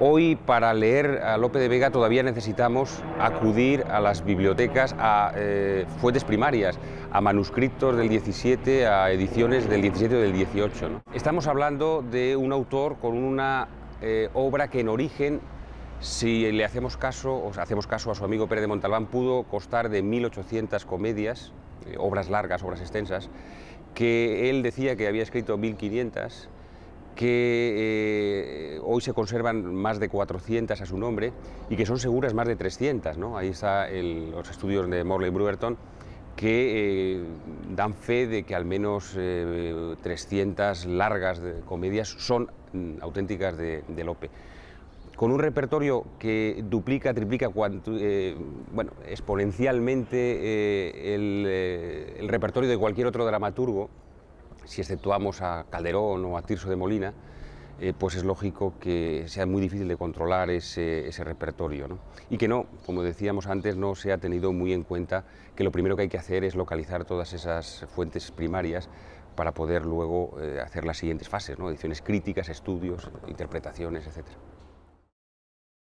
Hoy para leer a Lope de Vega todavía necesitamos acudir a las bibliotecas, a eh, fuentes primarias, a manuscritos del 17, a ediciones del 17 o del 18. Estamos hablando de un autor con una eh, obra que en origen, si le hacemos caso, o hacemos caso a su amigo Pérez de Montalbán, pudo costar de 1.800 comedias, eh, obras largas, obras extensas, que él decía que había escrito 1.500, que se conservan más de 400 a su nombre y que son seguras más de 300. ¿no? Ahí están los estudios de Morley Brewerton que eh, dan fe de que al menos 300 eh, largas comedias son mm, auténticas de, de, Lope. Con un repertorio que duplica, triplica eh, bueno, exponencialmente el, repertorio de cualquier otro dramaturgo, si exceptuamos a Calderón o a Tirso de Molina, eh, pues es lógico que sea muy difícil de controlar ese, repertorio. Y que no, como decíamos antes, no se ha tenido muy en cuenta que lo primero que hay que hacer es localizar todas esas fuentes primarias para poder luego eh, hacer las siguientes fases, ¿no? ediciones críticas, estudios, interpretaciones, etc.